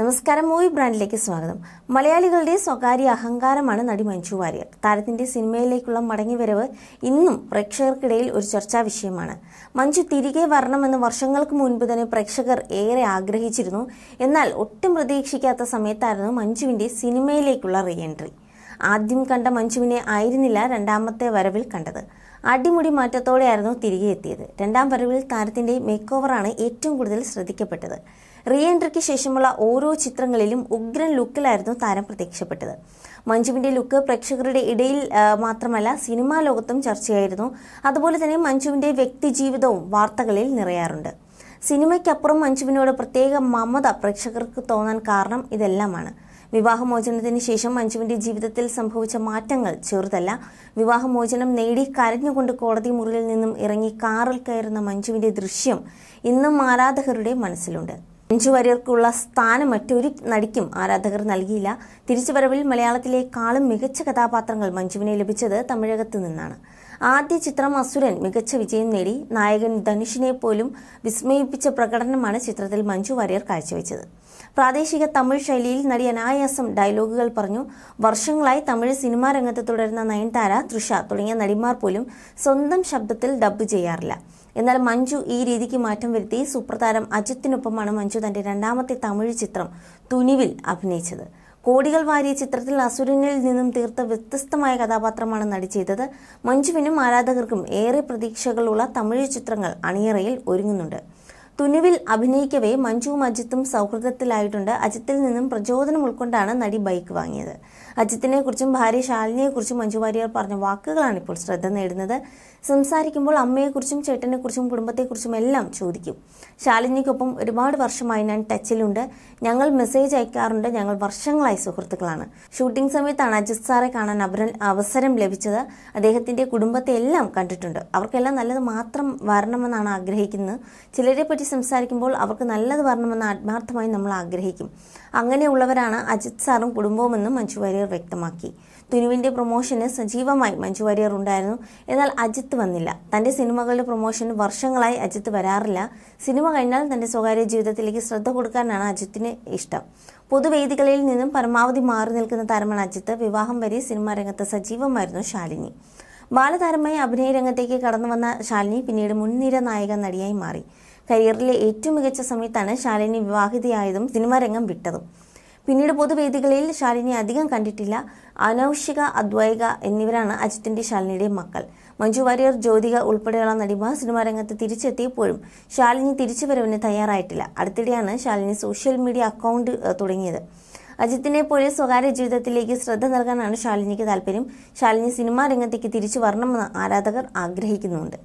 നമസ്കാരം മൂവി ബ്രാൻഡിലേക്ക് സ്വാഗതം മലയാളികളുടെ സ്വകാര്യ അഹങ്കാരമാണ് നടി മഞ്ജു വാര്യർ താരത്തിന്റെ സിനിമയിലേക്കുള്ള മടങ്ങിവരവ് ഇന്നും പ്രേക്ഷകർക്കിടയിൽ ഒരു ചർച്ചാ വിഷയമാണ് മഞ്ജു തിരികെ വരണമെന്ന് വർഷങ്ങൾക്ക് മുൻപ് തന്നെ പ്രേക്ഷകർ ഏറെ ആഗ്രഹിച്ചിരുന്നു എന്നാൽ ഒട്ടും പ്രതീക്ഷിക്കാത്ത സമയത്തായിരുന്നു മഞ്ജുവിന്റെ സിനിമയിലേക്കുള്ള റീ എൻട്രി ആദ്യം കണ്ട മഞ്ജുവിനെ ആയിരുന്നില്ല രണ്ടാമത്തെ വരവിൽ കണ്ടത് അടിമുടി മാറ്റത്തോടെയായിരുന്നു തിരികെ എത്തിയത് രണ്ടാം വരവിൽ താരത്തിന്റെ മേക്ക് ഓവറാണ് ഏറ്റവും കൂടുതൽ ശ്രദ്ധിക്കപ്പെട്ടത് റീ എൻട്രിക്ക് ശേഷമുള്ള ഓരോ ചിത്രങ്ങളിലും ഉഗ്രൻ ലുക്കിലായിരുന്നു താരം പ്രത്യക്ഷപ്പെട്ടത് മഞ്ജുവിന്റെ ലുക്ക് പ്രേക്ഷകരുടെ ഇടയിൽ മാത്രമല്ല സിനിമാ ലോകത്തും ചർച്ചയായിരുന്നു അതുപോലെ തന്നെ മഞ്ജുവിന്റെ വ്യക്തിജീവിതവും വാർത്തകളിൽ നിറയാറുണ്ട് സിനിമയ്ക്കപ്പുറം മഞ്ജുവിനോട് പ്രത്യേക മമത പ്രേക്ഷകർക്ക് തോന്നാൻ കാരണം ഇതെല്ലാമാണ് വിവാഹമോചനത്തിന് ശേഷം മഞ്ജുവിന്റെ ജീവിതത്തിൽ സംഭവിച്ച മാറ്റങ്ങൾ ചെറുതല്ല വിവാഹമോചനം നേടി കരഞ്ഞുകൊണ്ട് കോടതി മുറിയിൽ നിന്നും ഇറങ്ങി കാറിൽ കയറുന്ന മഞ്ജുവിന്റെ ദൃശ്യം ഇന്നും ആരാധകരുടെ മനസ്സിലുണ്ട് അഞ്ചു വരർക്കുള്ള സ്ഥാനം മറ്റൊരു നടിക്കും ആരാധകർ നൽകിയില്ല തിരിച്ചുവരവിൽ മലയാളത്തിലെ മികച്ച കഥാപാത്രങ്ങൾ മഞ്ജുവിനെ ലഭിച്ചത് തമിഴകത്തു നിന്നാണ് ആദ്യ ചിത്രം അസുരൻ മികച്ച വിജയം നേടി നായകൻ ധനുഷിനെ പോലും വിസ്മയിപ്പിച്ച പ്രകടനമാണ് ചിത്രത്തിൽ മഞ്ജു വാര്യർ കാഴ്ചവെച്ചത് പ്രാദേശിക തമിഴ് ശൈലിയിൽ നടി അനായാസം ഡയലോഗുകൾ പറഞ്ഞു വർഷങ്ങളായി തമിഴ് സിനിമാ രംഗത്ത് തുടരുന്ന നയൻതാര തൃഷ തുടങ്ങിയ നടിമാർ പോലും സ്വന്തം ശബ്ദത്തിൽ ഡബ്ബ് ചെയ്യാറില്ല എന്നാൽ മഞ്ജു ഈ രീതിക്ക് മാറ്റം വരുത്തി സൂപ്രതാരം അജിത്തിനൊപ്പമാണ് മഞ്ജു തന്റെ രണ്ടാമത്തെ തമിഴ് ചിത്രം തുനിവിൽ അഭിനയിച്ചത് കോടികൾ വാരിയ ചിത്രത്തിൽ അസുരനിൽ നിന്നും തീർത്ത വ്യത്യസ്തമായ കഥാപാത്രമാണ് നടി ചെയ്തത് മഞ്ജുവിനും ആരാധകർക്കും ഏറെ പ്രതീക്ഷകളുള്ള തമിഴ് ചിത്രങ്ങൾ അണിയറയിൽ ഒരുങ്ങുന്നുണ്ട് തുനുവിൽ അഭിനയിക്കവേ മഞ്ജു അജിത്തും സൗഹൃദത്തിലായിട്ടുണ്ട് അജിത്തിൽ നിന്നും പ്രചോദനം ഉൾക്കൊണ്ടാണ് നടി ബൈക്ക് വാങ്ങിയത് അജിത്തിനെ കുറിച്ചും ഭാര്യ ശാലിനിയെക്കുറിച്ചും മഞ്ജു വാര്യർ പറഞ്ഞ വാക്കുകളാണ് ഇപ്പോൾ ശ്രദ്ധ നേടുന്നത് സംസാരിക്കുമ്പോൾ അമ്മയെക്കുറിച്ചും ചേട്ടനെക്കുറിച്ചും കുടുംബത്തെക്കുറിച്ചും എല്ലാം ചോദിക്കും ശാലിനിക്കൊപ്പം ഒരുപാട് വർഷമായി ഞാൻ ടച്ചിലുണ്ട് ഞങ്ങൾ മെസ്സേജ് അയക്കാറുണ്ട് ഞങ്ങൾ വർഷങ്ങളായി സുഹൃത്തുക്കളാണ് ഷൂട്ടിംഗ് സമയത്താണ് അജിത് സാറെ കാണാൻ അവസരം ലഭിച്ചത് അദ്ദേഹത്തിന്റെ കുടുംബത്തെ എല്ലാം കണ്ടിട്ടുണ്ട് അവർക്കെല്ലാം നല്ലത് മാത്രം വരണമെന്നാണ് ആഗ്രഹിക്കുന്നത് ചിലരെ പറ്റി പറ്റി സംസാരിക്കുമ്പോൾ അവർക്ക് നല്ലത് വരണമെന്ന് ആത്മാർത്ഥമായി നമ്മൾ ആഗ്രഹിക്കും അങ്ങനെയുള്ളവരാണ് അജിത് സാറും കുടുംബവുമെന്നും മഞ്ജു വാര്യർ വ്യക്തമാക്കി തുനുവിൻ്റെ പ്രൊമോഷന് സജീവമായി മഞ്ജു വാര്യർ ഉണ്ടായിരുന്നു എന്നാൽ അജിത്ത് വന്നില്ല തൻ്റെ സിനിമകളുടെ പ്രൊമോഷന് വർഷങ്ങളായി അജിത്ത് വരാറില്ല സിനിമ കഴിഞ്ഞാൽ തൻ്റെ സ്വകാര്യ ജീവിതത്തിലേക്ക് ശ്രദ്ധ കൊടുക്കാനാണ് അജിത്തിന് ഇഷ്ടം പൊതുവേദികളിൽ നിന്നും പരമാവധി മാറി നിൽക്കുന്ന താരമാണ് അജിത്ത് വിവാഹം വരെ സിനിമാ രംഗത്ത് സജീവമായിരുന്നു ശാലിനി ബാലതാരമായി അഭിനയ രംഗത്തേക്ക് കടന്നു വന്ന ശാലിനി പിന്നീട് മുൻനിര നായിക നടിയായി മാറി കരിയറിലെ ഏറ്റവും മികച്ച സമയത്താണ് ശാലിനി വിവാഹിതയായതും സിനിമാ രംഗം വിട്ടതും പിന്നീട് പൊതുവേദികളിൽ ശാലിനി അധികം കണ്ടിട്ടില്ല അനൗഷിക അദ്വൈക എന്നിവരാണ് അജിത്തിന്റെ ശാലിനിയുടെ മക്കൾ മഞ്ജു വാര്യർ ജ്യോതിക ഉൾപ്പെടെയുള്ള നടിമാർ സിനിമാ രംഗത്ത് തിരിച്ചെത്തിയപ്പോഴും ശാലിനി വരവിന് തയ്യാറായിട്ടില്ല അടുത്തിടെയാണ് ശാലിനി സോഷ്യൽ മീഡിയ അക്കൗണ്ട് തുടങ്ങിയത് അജിത്തിനെ പോലെ സ്വകാര്യ ജീവിതത്തിലേക്ക് ശ്രദ്ധ നൽകാനാണ് ശാലിനിക്ക് താല്പര്യം ശാലിനി സിനിമാ രംഗത്തേക്ക് തിരിച്ചു വരണമെന്ന് ആരാധകർ ആഗ്രഹിക്കുന്നുണ്ട്